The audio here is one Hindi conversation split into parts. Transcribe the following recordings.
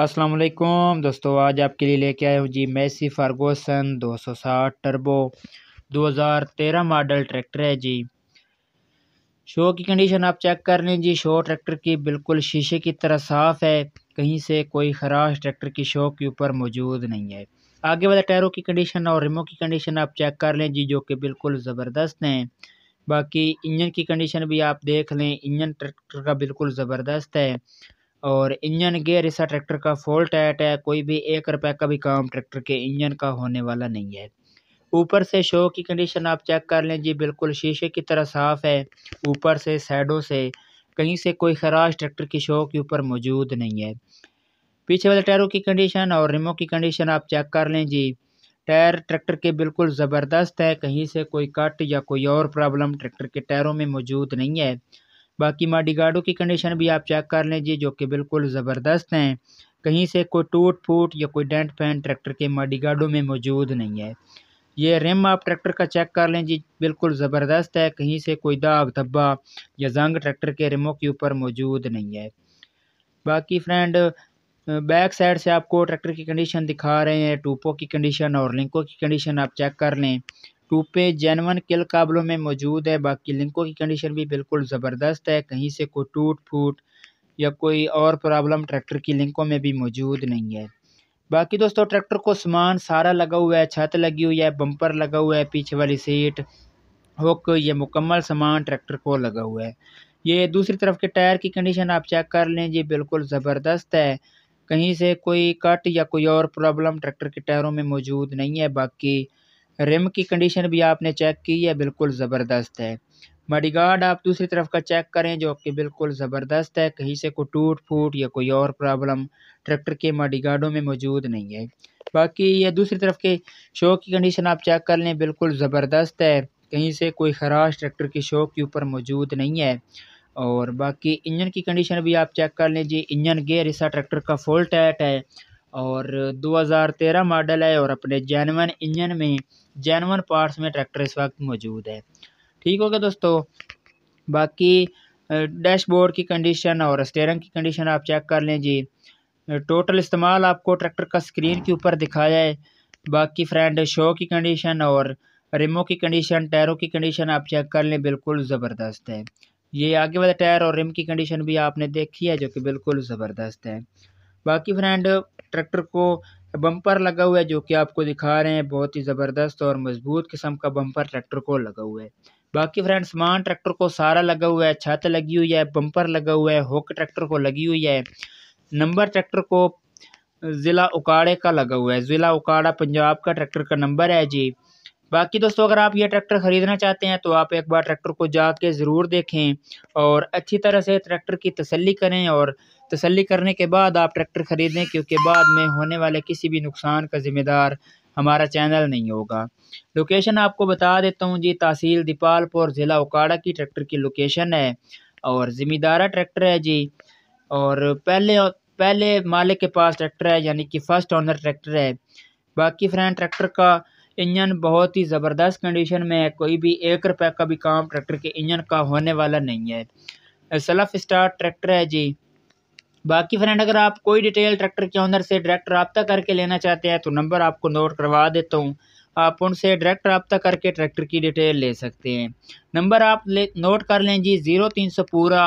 अस्सलाम वालेकुम दोस्तों आज आपके लिए लेके आया हूँ जी Massey Ferguson 260 turbo 2013 model tractor है जी शो की कंडीशन आप चेक कर लें जी शो ट्रैक्टर की बिल्कुल शीशे की तरह साफ़ है कहीं से कोई खराश ट्रैक्टर की शो के ऊपर मौजूद नहीं है आगे वाले टायरों की कंडीशन और रिमो की कंडीशन आप चेक कर लें जी जो कि बिल्कुल ज़बरदस्त हैं बाकी इंजन की कंडीशन भी आप देख लें इंजन ट्रैक्टर का बिल्कुल ज़बरदस्त है और इंजन गियर इस ट्रैक्टर का फॉल्ट ऐट है कोई भी एक रुपए का भी काम ट्रैक्टर के इंजन का होने वाला नहीं है ऊपर से शो की कंडीशन आप चेक कर लें जी बिल्कुल शीशे की तरह साफ़ है ऊपर से साइडों से कहीं से कोई खराश ट्रैक्टर की शो के ऊपर मौजूद नहीं है पीछे वाले टायरों की कंडीशन और रिमो की कंडीशन आप चेक कर लें जी टायर ट्रैक्टर के बिल्कुल ज़बरदस्त है कहीं से कोई कट या कोई और प्रॉब्लम ट्रैक्टर के टायरों में मौजूद नहीं है बाकी माडी गार्डों की कंडीशन भी आप चेक कर जी जो कि बिल्कुल ज़बरदस्त हैं कहीं से कोई टूट फूट या कोई डेंट फैन ट्रैक्टर के माडी गार्डों में मौजूद नहीं है ये रिम आप ट्रैक्टर का चेक कर लें जी बिल्कुल ज़बरदस्त है कहीं से कोई दाग धब्बा या जंग ट्रैक्टर के रिमों के ऊपर मौजूद नहीं है बाकी फ्रेंड बैक साइड से आपको ट्रैक्टर की कंडीशन दिखा रहे हैं टूपों की कंडीशन और लिंकों की कंडीशन आप चेक कर लें टूपे जेनवन किल काबलों में मौजूद है बाकी लिंकों की कंडीशन भी बिल्कुल ज़बरदस्त है कहीं से कोई टूट फूट या कोई और प्रॉब्लम ट्रैक्टर की लिंकों में भी मौजूद नहीं है बाकी दोस्तों ट्रैक्टर को सामान सारा लगा हुआ है छत लगी हुई है बम्पर लगा हुआ है पीछे वाली सीट हुक ये मुकम्मल सामान ट्रैक्टर को लगा हुआ है ये दूसरी तरफ के टायर की कंडीशन आप चेक कर लें जी बिल्कुल ज़बरदस्त है कहीं से कोई कट या कोई और प्रॉब्लम ट्रैक्टर के टायरों में मौजूद नहीं है बाकी रिम की कंडीशन भी आपने चेक की है बिल्कुल ज़बरदस्त है बॉडी गार्ड आप दूसरी तरफ का चेक करें जो कि बिल्कुल ज़बरदस्त है कहीं से कोई टूट फूट या कोई और प्रॉब्लम ट्रैक्टर के बॉडी गार्डों में मौजूद नहीं है बाकी ये दूसरी तरफ के शो की कंडीशन आप चेक कर लें बिल्कुल ज़बरदस्त है कहीं से कोई खराश ट्रैक्टर के शो के ऊपर मौजूद नहीं है और बाकी इंजन की कंडीशन भी आप चेक कर लें जी इंजन गेयर हिस्सा ट्रैक्टर का फुल टाइट है और 2013 मॉडल है और अपने जैनवन इंजन में जैनवन पार्ट्स में ट्रैक्टर इस वक्त मौजूद है ठीक हो गया दोस्तों बाकी डैशबोर्ड की कंडीशन और स्टेयरिंग की कंडीशन आप चेक कर लें जी टोटल इस्तेमाल आपको ट्रैक्टर का स्क्रीन के ऊपर दिखाया है बाकी फ्रेंड शो की कंडीशन और रिमो की कंडीशन टायरों की कंडीशन आप चेक कर लें बिल्कुल ज़बरदस्त है ये आगे वाले टायर और रिम की कंडीशन भी आपने देखी है जो कि बिल्कुल ज़बरदस्त है बाकी फ्रेंड ट्रैक्टर को बम्पर लगा हुआ है जो कि आपको दिखा रहे हैं बहुत ही ज़बरदस्त और मज़बूत किस्म का बम्पर ट्रैक्टर को लगा हुआ है बाकी फ्रेंड समान ट्रैक्टर को सारा लगा हुआ है छत लगी हुई है बम्पर लगा हुआ है हुक ट्रैक्टर को लगी हुई है नंबर ट्रैक्टर को ज़िला उकाड़े का लगा हुआ है ज़िला उकाड़ा पंजाब का ट्रैक्टर का नंबर है जी बाकी दोस्तों अगर आप ये ट्रैक्टर ख़रीदना चाहते हैं तो आप एक बार ट्रैक्टर को जाके ज़रूर देखें और अच्छी तरह से ट्रैक्टर की तसल्ली करें और तसली करने के बाद आप ट्रैक्टर ख़रीदें क्योंकि बाद में होने वाले किसी भी नुकसान का ज़िम्मेदार हमारा चैनल नहीं होगा लोकेशन आपको बता देता हूँ जी तहसील दीपालपुर ज़िला उकाड़ा की ट्रैक्टर की लोकेशन है और ज़िम्मेदारा ट्रैक्टर है जी और पहले पहले मालिक के पास ट्रैक्टर है यानी कि फ़र्स्ट ऑनर ट्रैक्टर है बाकी फ्रेंड ट्रैक्टर का इंजन बहुत ही ज़बरदस्त कंडीशन में है कोई भी एक रुपये का भी काम ट्रैक्टर के इंजन का होने वाला नहीं है सेल्फ स्टार्ट ट्रैक्टर है जी बाकी फ्रेंड अगर आप कोई डिटेल ट्रैक्टर के ऑनर से डायरेक्ट रबता करके लेना चाहते हैं तो नंबर आपको नोट करवा देता हूँ आप उनसे डायरेक्ट रबता करके ट्रैक्टर की डिटेल ले सकते हैं नंबर आप ले नोट कर लें जी ज़ीरो तीन सौ पूरा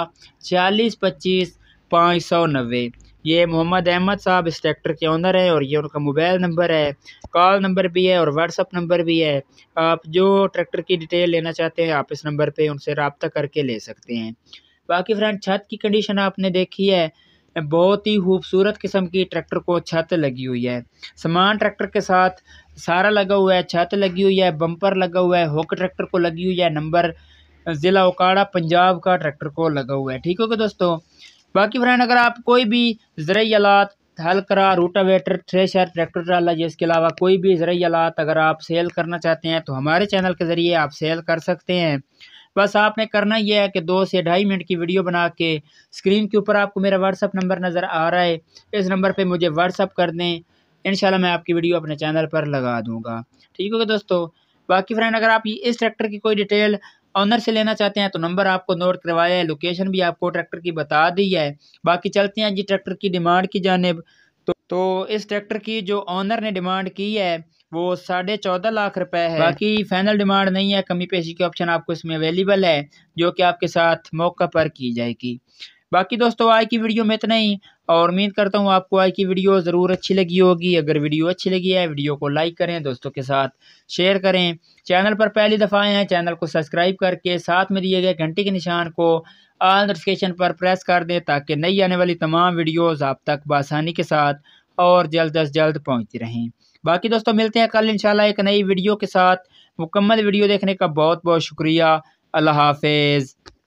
चालीस पच्चीस पाँच सौ नब्बे ये मोहम्मद अहमद साहब इस ट्रैक्टर के ऑनर हैं और ये उनका मोबाइल नंबर है कॉल नंबर भी है और व्हाट्सअप नंबर भी है आप जो ट्रैक्टर की डिटेल लेना चाहते हैं आप इस नंबर पर उनसे रबता करके ले सकते हैं बाकी फ्रेंड छत की कंडीशन आपने देखी है बहुत ही खूबसूरत किस्म की ट्रैक्टर को छत लगी हुई है समान ट्रैक्टर के साथ सारा लगा हुआ है छत लगी हुई है बम्पर लगा हुआ है हुक ट्रैक्टर को लगी हुई है नंबर ज़िला ओकाड़ा पंजाब का ट्रैक्टर को लगा हुआ है ठीक होगा दोस्तों बाकी फ्रेंड अगर आप कोई भी ज़रिए आलात हल करा रूटावेटर थ्रेशर ट्रैक्टर ट्राला या इसके अलावा कोई भी ज़रिए आलात अगर आप सेल करना चाहते हैं तो हमारे चैनल के ज़रिए आप सेल कर सकते हैं बस आपने करना यह है कि दो से ढाई मिनट की वीडियो बना के स्क्रीन के ऊपर आपको मेरा व्हाट्सअप नंबर नज़र आ रहा है इस नंबर पर मुझे व्हाट्सअप कर दें इन मैं आपकी वीडियो अपने चैनल पर लगा दूँगा ठीक होगा दोस्तों बाकी फ्रेंड अगर आप इस ट्रैक्टर की कोई डिटेल ऑनर से लेना चाहते हैं तो नंबर आपको नोट करवाया है लोकेशन भी आपको ट्रैक्टर की बता दी है बाकी चलते हैं जी ट्रैक्टर की डिमांड की जानब तो, तो इस ट्रैक्टर की जो ऑनर ने डिमांड की है वो साढ़े चौदह लाख रुपए है बाकी फाइनल डिमांड नहीं है कमी पेशी के ऑप्शन आपको इसमें अवेलेबल है जो कि आपके साथ मौका पर की जाएगी बाकी दोस्तों आज की वीडियो में इतना ही और उम्मीद करता हूँ आपको आज की वीडियो ज़रूर अच्छी लगी होगी अगर वीडियो अच्छी लगी है वीडियो को लाइक करें दोस्तों के साथ शेयर करें चैनल पर पहली दफ़ा आए हैं चैनल को सब्सक्राइब करके साथ में दिए गए घंटे के निशान को आल नोटिफिकेशन पर प्रेस कर दें ताकि नई आने वाली तमाम वीडियोज़ आप तक बसानी के साथ और जल्द अज जल्द पहुँचती रहें बाकी दोस्तों मिलते हैं कल इंशाल्लाह एक नई वीडियो के साथ मुकम्मल वीडियो देखने का बहुत बहुत शुक्रिया अल्लाह हाफिज़